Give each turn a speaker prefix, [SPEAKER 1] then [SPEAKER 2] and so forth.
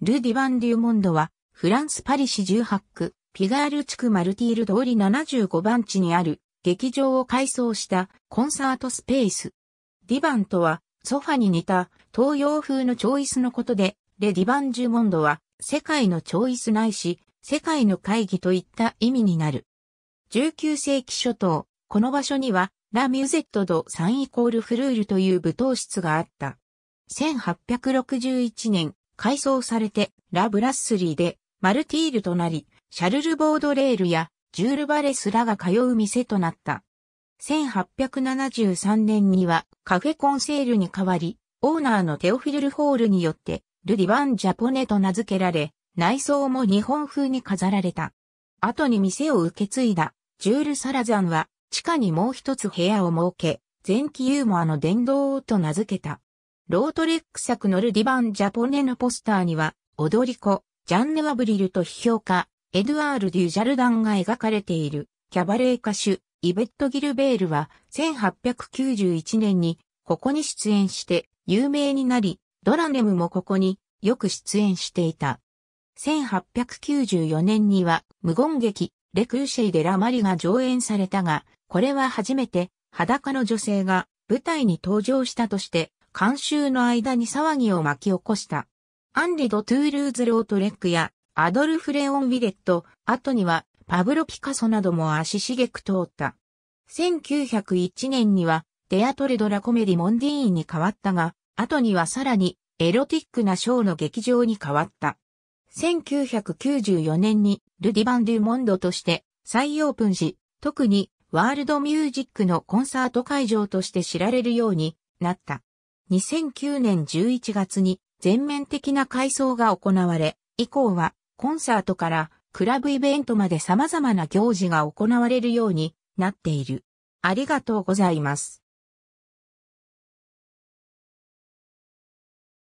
[SPEAKER 1] ル・ディ・バン・デューモンドは、フランス・パリ市18区、ピガール地区マルティール通り75番地にある、劇場を改装したコンサートスペース。ディバンとは、ソファに似た東洋風のチョイスのことで、レ・ディ・バン・デューモンドは、世界のチョイスないし、世界の会議といった意味になる。19世紀初頭、この場所には、ラ・ミュゼット・ド・サン・イコール・フルールという舞踏室があった。1861年、改装されて、ラ・ブラッスリーで、マルティールとなり、シャルル・ボードレールや、ジュール・バレスらが通う店となった。1873年には、カフェコンセールに代わり、オーナーのテオフィル・ルホールによって、ル・ディバン・ジャポネと名付けられ、内装も日本風に飾られた。後に店を受け継いだ、ジュール・サラザンは、地下にもう一つ部屋を設け、前期ユーモアの殿堂と名付けた。ロートレック作のルディバン・ジャポネのポスターには、踊り子、ジャンヌ・ワブリルと批評家、エドワール・デュ・ジャルダンが描かれている、キャバレー歌手、イベット・ギルベールは、1891年に、ここに出演して、有名になり、ドラネムもここに、よく出演していた。1894年には、無言劇、レクルシェイ・デ・ラ・マリが上演されたが、これは初めて、裸の女性が舞台に登場したとして、監修の間に騒ぎを巻き起こした。アンリ・ド・トゥールーズ・ロートレックやアドルフ・レオン・ウィレット、後にはパブロ・ピカソなども足しげく通った。1901年にはデアトレドラコメディ・モンディーンに変わったが、後にはさらにエロティックなショーの劇場に変わった。1994年にルディバン・デュ・モンドとして再オープンし、特にワールドミュージックのコンサート会場として知られるようになった。2009年11月に全面的な改装が行われ、以降はコンサートからクラブイベントまで様々な行事が行われるようになっている。ありがとうございます。